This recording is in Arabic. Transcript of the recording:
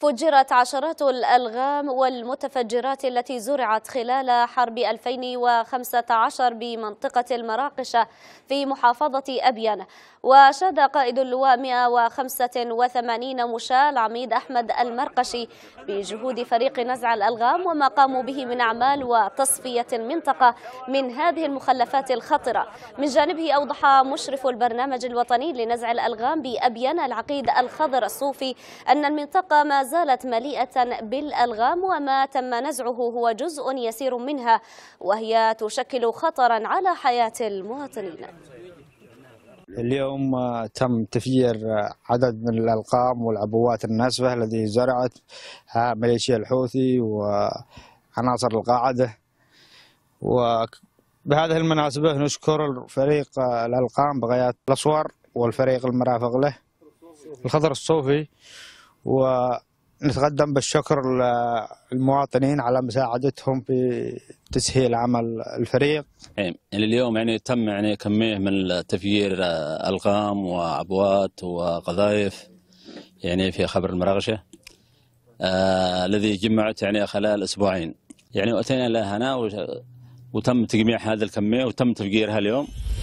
فجرت عشرات الألغام والمتفجرات التي زرعت خلال حرب 2015 بمنطقة المراقشة في محافظة أبيان وأشاد قائد اللواء 185 مشاة عميد أحمد المرقشي بجهود فريق نزع الألغام وما قاموا به من أعمال وتصفية المنطقة من هذه المخلفات الخطرة من جانبه أوضح مشرف البرنامج الوطني لنزع الألغام بأبيان العقيد الخضر الصوفي أن المنطقة ما زالت مليئة بالألغام وما تم نزعه هو جزء يسير منها وهي تشكل خطرا على حياة المواطنين اليوم تم تفجير عدد من الألقام والعبوات الناسفة التي زرعت ميليشيا الحوثي وعناصر القاعدة وبهذه المناسبة نشكر فريق الألقام بغيات الأسوار والفريق المرافق له الخضر الصوفي و نتقدم بالشكر للمواطنين على مساعدتهم في تسهيل عمل الفريق. يعني اليوم يعني تم يعني كميه من تفجير آه، الغام وعبوات وقذائف يعني في خبر المراغشه آه الذي جمعت يعني خلال اسبوعين. يعني اتينا لهنا هنا وتم تجميع هذه الكميه وتم تفجيرها اليوم.